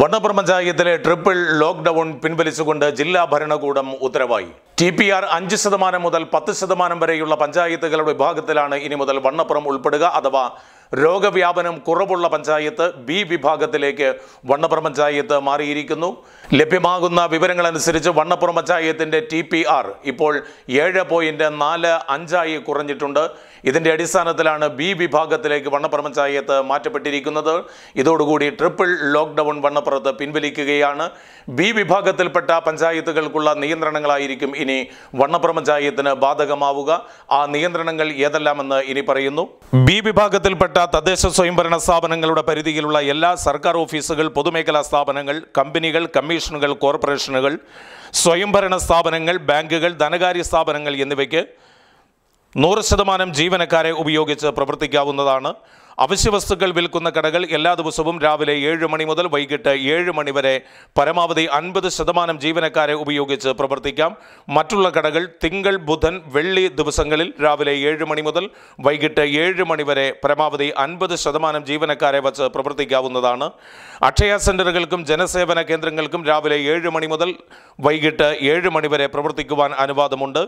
വണ്ണപ്രപഞ്ചായത്തിലെ triple lockdown പിൻവലിച്ചുകൊണ്ട് ജില്ലാ ഭരണകൂടം ഉത്തരവായി ടി പി ആർ അഞ്ച് ശതമാനം മുതൽ പത്ത് ശതമാനം വരെയുള്ള പഞ്ചായത്തുകളുടെ വിഭാഗത്തിലാണ് ഇനി മുതൽ വണ്ണപ്പുറം ഉൾപ്പെടുക അഥവാ രോഗവ്യാപനം കുറവുള്ള പഞ്ചായത്ത് ബി വിഭാഗത്തിലേക്ക് വണ്ണപ്പുറം പഞ്ചായത്ത് മാറിയിരിക്കുന്നു ലഭ്യമാകുന്ന വിവരങ്ങളനുസരിച്ച് വണ്ണപ്പുറം പഞ്ചായത്തിൻ്റെ ടി പി ആർ ഇപ്പോൾ ഏഴ് പോയിൻറ്റ് നാല് അഞ്ചായി കുറഞ്ഞിട്ടുണ്ട് ഇതിൻ്റെ അടിസ്ഥാനത്തിലാണ് ബി വിഭാഗത്തിലേക്ക് വണ്ണപ്പുറം പഞ്ചായത്ത് മാറ്റപ്പെട്ടിരിക്കുന്നത് ഇതോടുകൂടി ട്രിപ്പിൾ ലോക്ക്ഡൗൺ വണ്ണപ്പുറത്ത് പിൻവലിക്കുകയാണ് ബി വിഭാഗത്തിൽപ്പെട്ട പഞ്ചായത്തുകൾക്കുള്ള നിയന്ത്രണങ്ങളായിരിക്കും ഇനി വണ്ണപ്പുറം പഞ്ചായത്തിന് ബാധകമാവുക ആ നിയന്ത്രണങ്ങൾ ഏതെല്ലാമെന്ന് ഇനി പറയുന്നു ബി വിഭാഗത്തിൽപ്പെട്ട തദ്ദേശ സ്വയംഭരണ സ്ഥാപനങ്ങളുടെ പരിധിയിലുള്ള എല്ലാ സർക്കാർ ഓഫീസുകൾ പൊതുമേഖലാ സ്ഥാപനങ്ങൾ കമ്പനികൾ കമ്മീഷനുകൾ കോർപ്പറേഷനുകൾ സ്വയംഭരണ സ്ഥാപനങ്ങൾ ബാങ്കുകൾ ധനകാര്യ സ്ഥാപനങ്ങൾ എന്നിവയ്ക്ക് നൂറ് ശതമാനം ജീവനക്കാരെ ഉപയോഗിച്ച് പ്രവർത്തിക്കാവുന്നതാണ് അവശ്യ വസ്തുക്കൾ വിൽക്കുന്ന കടകൾ എല്ലാ ദിവസവും രാവിലെ ഏഴ് മണി മുതൽ വൈകിട്ട് ഏഴ് മണി വരെ പരമാവധി അൻപത് ശതമാനം ജീവനക്കാരെ ഉപയോഗിച്ച് പ്രവർത്തിക്കാം മറ്റുള്ള കടകൾ തിങ്കൾ ബുധൻ വെള്ളി ദിവസങ്ങളിൽ രാവിലെ ഏഴ് മണി മുതൽ വൈകിട്ട് ഏഴ് മണി വരെ പരമാവധി അൻപത് ശതമാനം ജീവനക്കാരെ വച്ച് പ്രവർത്തിക്കാവുന്നതാണ് അക്ഷയ സെൻ്ററുകൾക്കും ജനസേവന കേന്ദ്രങ്ങൾക്കും രാവിലെ ഏഴ് മണി മുതൽ വൈകിട്ട് ഏഴ് മണി വരെ പ്രവർത്തിക്കുവാൻ അനുവാദമുണ്ട്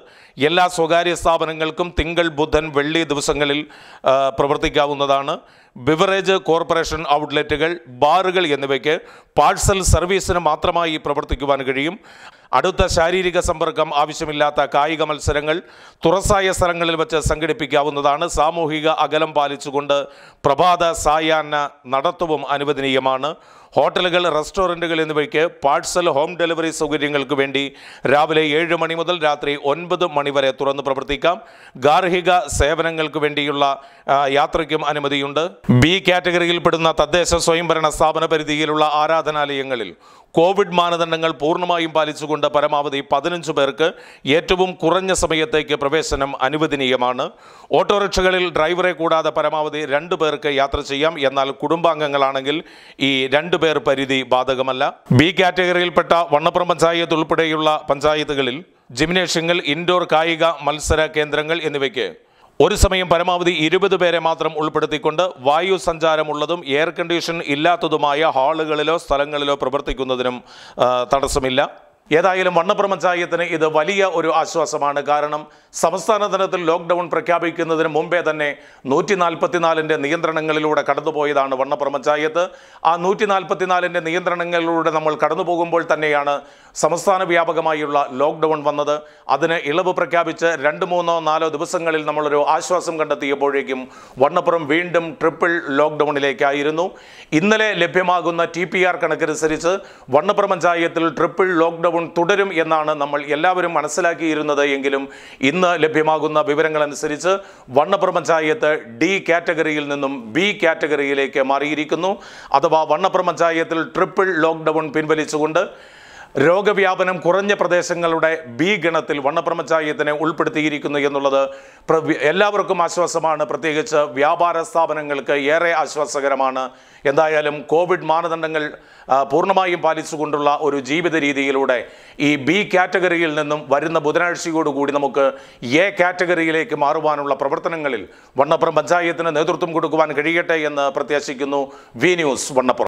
എല്ലാ സ്വകാര്യ സ്ഥാപനങ്ങൾക്കും തിങ്കൾ ബുധൻ വെള്ളി ദിവസങ്ങളിൽ പ്രവർത്തിക്കാവുന്നതാണ് ബിവറേജ് കോർപ്പറേഷൻ ഔട്ട്ലെറ്റുകൾ ബാറുകൾ എന്നിവയ്ക്ക് പാഴ്സൽ സർവീസിന് മാത്രമായി പ്രവർത്തിക്കുവാൻ കഴിയും അടുത്ത ശാരീരിക സമ്പർക്കം ആവശ്യമില്ലാത്ത കായിക മത്സരങ്ങൾ തുറസായ സ്ഥലങ്ങളിൽ വച്ച് സംഘടിപ്പിക്കാവുന്നതാണ് സാമൂഹിക അകലം പാലിച്ചുകൊണ്ട് പ്രഭാത സായാഹ്ന നടത്തവും അനുവദനീയമാണ് ഹോട്ടലുകൾ റെസ്റ്റോറൻറ്റുകൾ എന്നിവയ്ക്ക് പാഴ്സൽ ഹോം ഡെലിവറി സൗകര്യങ്ങൾക്ക് വേണ്ടി രാവിലെ ഏഴ് മണി മുതൽ രാത്രി ഒൻപത് മണി വരെ തുറന്ന് പ്രവർത്തിക്കാം ഗാർഹിക സേവനങ്ങൾക്ക് വേണ്ടിയുള്ള യാത്രയ്ക്കും അനുമതിയുണ്ട് ബി കാറ്റഗറിയിൽപ്പെടുന്ന തദ്ദേശ സ്വയംഭരണ സ്ഥാപന പരിധിയിലുള്ള ആരാധനാലയങ്ങളിൽ കോവിഡ് മാനദണ്ഡങ്ങൾ പൂർണ്ണമായും പാലിച്ചുകൊണ്ട് പരമാവധി പതിനഞ്ച് പേർക്ക് ഏറ്റവും കുറഞ്ഞ സമയത്തേക്ക് പ്രവേശനം അനുവദനീയമാണ് ഓട്ടോറിക്ഷകളിൽ ഡ്രൈവറെ കൂടാതെ പരമാവധി രണ്ട് പേർക്ക് യാത്ര ചെയ്യാം എന്നാൽ കുടുംബാംഗങ്ങളാണെങ്കിൽ ഈ രണ്ട് പേർ പരിധി ബാധകമല്ല ബി കാറ്റഗറിയിൽപ്പെട്ട വണ്ണപ്പുറം പഞ്ചായത്ത് ഉൾപ്പെടെയുള്ള പഞ്ചായത്തുകളിൽ ജിംനേഷ്യങ്ങൾ ഇൻഡോർ കായിക മത്സര കേന്ദ്രങ്ങൾ എന്നിവയ്ക്ക് ഒരു സമയം പരമാവധി ഇരുപത് പേരെ മാത്രം ഉൾപ്പെടുത്തിക്കൊണ്ട് വായു സഞ്ചാരമുള്ളതും എയർ കണ്ടീഷൻ ഇല്ലാത്തതുമായ ഹാളുകളിലോ സ്ഥലങ്ങളിലോ പ്രവർത്തിക്കുന്നതിനും തടസ്സമില്ല ഏതായാലും വണ്ണപ്പുറം പഞ്ചായത്തിന് ഇത് വലിയ ഒരു ആശ്വാസമാണ് കാരണം സംസ്ഥാന തലത്തിൽ ലോക്ക്ഡൗൺ പ്രഖ്യാപിക്കുന്നതിന് മുമ്പേ തന്നെ നൂറ്റി നാൽപ്പത്തിനാലിൻ്റെ നിയന്ത്രണങ്ങളിലൂടെ കടന്നുപോയതാണ് വണ്ണപ്പുറം പഞ്ചായത്ത് ആ നൂറ്റി നാൽപ്പത്തിനാലിൻ്റെ നിയന്ത്രണങ്ങളിലൂടെ നമ്മൾ കടന്നു പോകുമ്പോൾ തന്നെയാണ് സംസ്ഥാന വ്യാപകമായുള്ള ലോക്ക്ഡൗൺ വന്നത് അതിന് ഇളവ് പ്രഖ്യാപിച്ച് രണ്ട് മൂന്നോ നാലോ ദിവസങ്ങളിൽ നമ്മളൊരു ആശ്വാസം കണ്ടെത്തിയപ്പോഴേക്കും വണ്ണപ്പുറം വീണ്ടും ട്രിപ്പിൾ ലോക്ക്ഡൗണിലേക്കായിരുന്നു ഇന്നലെ ലഭ്യമാകുന്ന ടി പി ആർ കണക്കനുസരിച്ച് വണ്ണപ്പുറം പഞ്ചായത്തിൽ ട്രിപ്പിൾ ലോക്ക്ഡൌൺ തുടരും എന്നാണ് നമ്മൾ എല്ലാവരും മനസ്സിലാക്കിയിരുന്നത് എങ്കിലും ഇന്ന് ലഭ്യമാകുന്ന വിവരങ്ങളനുസരിച്ച് വണ്ണപ്പുറ പഞ്ചായത്ത് ഡി കാറ്റഗറിയിൽ നിന്നും ബി കാറ്റഗറിയിലേക്ക് മാറിയിരിക്കുന്നു അഥവാ വണ്ണപ്പുറ പഞ്ചായത്തിൽ ട്രിപ്പിൾ ലോക്ക്ഡൗൺ പിൻവലിച്ചുകൊണ്ട് രോഗവ്യാപനം കുറഞ്ഞ പ്രദേശങ്ങളുടെ ബി ഗണത്തിൽ വണ്ണപ്രമചായത്തിനെ ഉൾപ്പെടുത്തിയിരിക്കുന്നു എന്നുള്ളത് എല്ലാവർക്കും ആശ്വാസമാണ് പ്രത്യേകിച്ച് വ്യാപാര സ്ഥാപനങ്ങൾക്ക് ഏറെ ആശ്വാസകരമാണ് എന്തായാലും കോവിഡ് മാനദണ്ഡങ്ങൾ പൂർണ്ണമായും പാലിച്ചുകൊണ്ടുള്ള ഒരു ജീവിത രീതിയിലൂടെ ഈ ബി കാറ്റഗറിയിൽ നിന്നും വരുന്ന ബുധനാഴ്ചയോടുകൂടി നമുക്ക് എ കാറ്റഗറിയിലേക്ക് മാറുവാനുള്ള പ്രവർത്തനങ്ങളിൽ വണ്ണപ്പുറം പഞ്ചായത്തിന് നേതൃത്വം കൊടുക്കുവാൻ കഴിയട്ടെ എന്ന് പ്രത്യാശിക്കുന്നു വി ന്യൂസ് വണ്ണപ്പുറം